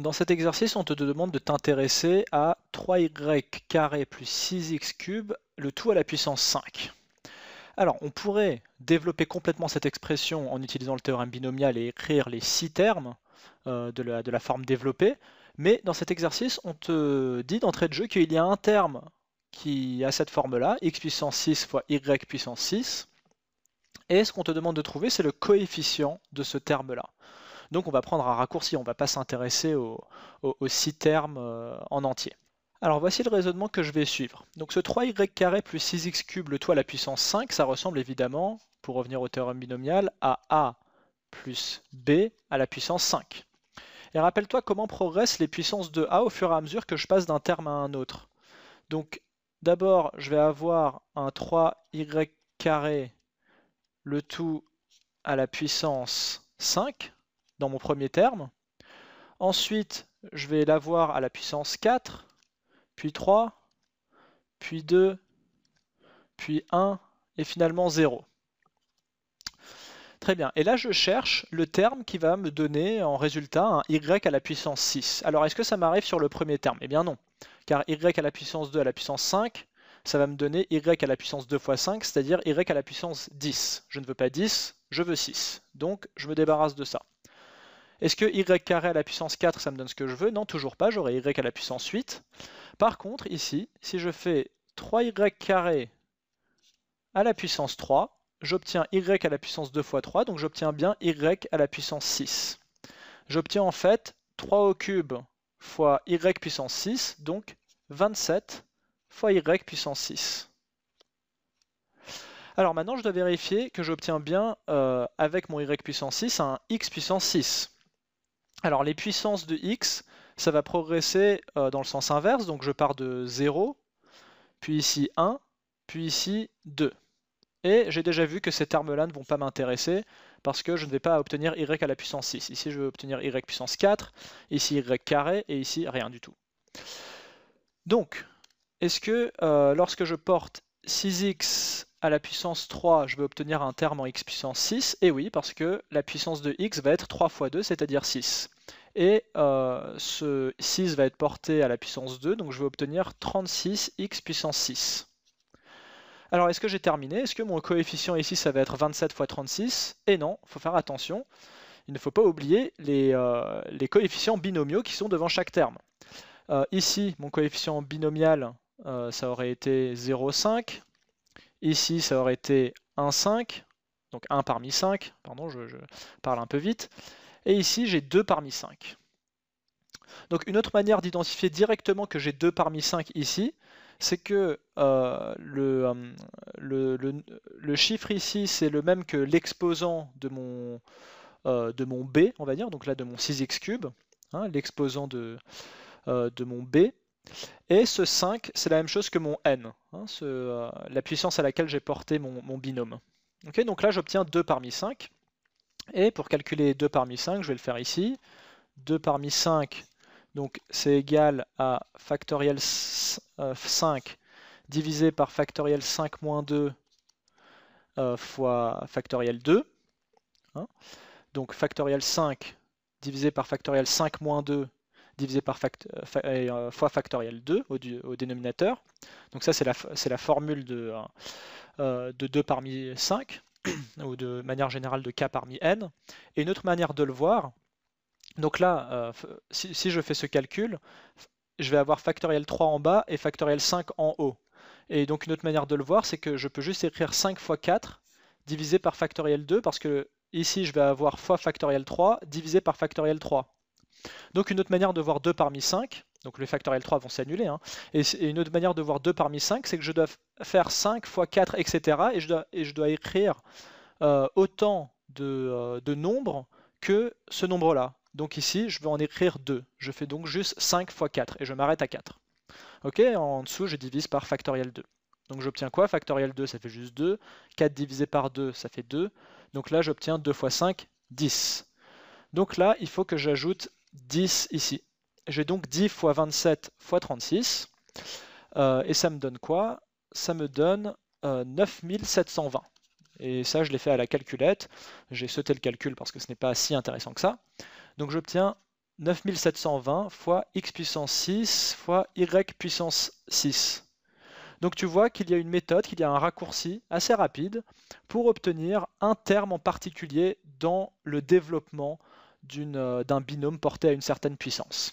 Dans cet exercice, on te demande de t'intéresser à 3y carré plus 6x cube, le tout à la puissance 5. Alors, on pourrait développer complètement cette expression en utilisant le théorème binomial et écrire les 6 termes euh, de, la, de, la, forme développée, mais dans cet exercice, on te dit d'entrée de jeu qu'il y a un terme qui a cette forme-là, x puissance 6 fois y puissance 6, et ce qu'on te demande de trouver, c'est le coefficient de ce terme-là. Donc on va prendre un raccourci, on ne va pas s'intéresser aux, 6 six termes euh, en entier. Alors voici le raisonnement que je vais suivre. Donc ce 3y plus 6x cube, le tout à la puissance 5, ça ressemble évidemment, pour revenir au théorème binomial, à a plus b à la puissance 5. Et rappelle-toi comment progressent les puissances de a au fur et à mesure que je passe d'un terme à un autre. Donc d'abord, je vais avoir un 3y le tout à la puissance 5, dans mon premier terme. Ensuite, je vais l'avoir à la puissance 4, puis 3, puis 2, puis 1, et finalement 0. Très bien. Et là, je cherche le terme qui va me donner en résultat un y à la puissance 6. Alors, est-ce que ça m'arrive sur le premier terme Eh bien non, car y à la puissance 2 à la puissance 5, ça va me donner y à la puissance 2 fois 5, c'est-à-dire y à la puissance 10. Je ne veux pas 10, je veux 6. Donc, je me débarrasse de ça. Est-ce que y carré à la puissance 4, ça me donne ce que je veux Non, toujours pas, j'aurai y à la puissance 8. Par contre, ici, si je fais 3y carré à la puissance 3, j'obtiens y à la puissance 2 fois 3, donc j'obtiens bien y à la puissance 6. J'obtiens en fait 3 au cube fois y puissance 6, donc 27 fois y puissance 6. Alors maintenant, je dois vérifier que j'obtiens bien, euh, avec mon y puissance 6, un x puissance 6. Alors les puissances de x, ça va progresser euh, dans le sens inverse, donc je pars de 0, puis ici 1, puis ici 2. Et j'ai déjà vu que ces termes-là ne vont pas m'intéresser, parce que je ne vais pas obtenir y à la puissance 6. Ici, je vais obtenir y puissance 4, ici y carré, et ici rien du tout. Donc, est-ce que euh, lorsque je porte 6x à la puissance 3, je vais obtenir un terme en x puissance 6. Et oui, parce que la puissance de x va être 3 fois 2, c'est-à-dire 6. Et euh, ce 6 va être porté à la puissance 2, donc je vais obtenir 36x puissance 6. Alors, est-ce que j'ai terminé Est-ce que mon coefficient ici, ça va être 27 fois 36 Et eh non, il faut faire attention. Il ne faut pas oublier les, euh, coefficients binomiaux qui sont devant chaque terme. Euh, ici, mon coefficient binomial, euh, ça aurait été 0,5. Ici, ça aurait été 1,5. Donc 1 parmi 5. Pardon, je, parle un peu vite. Et ici, j'ai 2 parmi 5. Donc une autre manière d'identifier directement que j'ai 2 parmi 5 ici, c'est que euh, euh, le, le, chiffre ici, c'est le même que l'exposant de mon, de mon B, on va dire, donc là de mon 6x cube, hein, l'exposant de, de mon B. Et ce 5, c'est la même chose que mon n, hein, euh, la puissance à laquelle j'ai porté mon, binôme. donc là, j'obtiens 2 parmi 5. Et pour calculer 2 parmi 5, je vais le faire ici. 2 parmi 5, donc c'est égal à factoriel 5 euh, divisé par factoriel 5 moins 2 euh, fois factoriel 2. Hein. donc factoriel 5 divisé par factoriel 5 moins 2 divisé par euh, euh, fois factoriel 2 au, dénominateur. Donc ça, c'est la, formule de, 2 euh, parmi 5, ou de manière générale de k parmi n. Et une autre manière de le voir, donc là, si, si je fais ce calcul, je vais avoir factoriel 3 en bas et factoriel 5 en haut. Et donc une autre manière de le voir, c'est que je peux juste écrire 5 fois 4 divisé par factoriel 2, parce que ici je vais avoir fois factoriel 3 divisé par factoriel 3. Donc une autre manière de voir 2 parmi 5, donc le factoriel 3 vont s'annuler, hein, et, une autre manière de voir 2 parmi 5, c'est que je dois faire 5 fois 4, etc. Et je dois, et je dois écrire euh, autant euh, de, nombres que ce nombre-là. Donc ici, je vais en écrire 2. Je fais donc juste 5 fois 4, et je m'arrête à 4. Ok, en dessous, je divise par factoriel 2. Donc j'obtiens quoi Factoriel 2, ça fait juste 2. 4 divisé par 2, ça fait 2. Donc là, j'obtiens 2 fois 5, 10. Donc là, il faut que j'ajoute 10 ici. J'ai donc 10 fois 27 x 36. et ça me donne quoi Ça me donne 9720. Euh, et ça, je l'ai fait à la calculette. J'ai sauté le calcul parce que ce n'est pas si intéressant que ça. Donc j'obtiens 9720 fois x puissance 6 fois y puissance 6. Donc tu vois qu'il y a une méthode, qu'il y a un raccourci assez rapide pour obtenir un terme en particulier dans le développement euh, d'un binôme porté à une certaine puissance.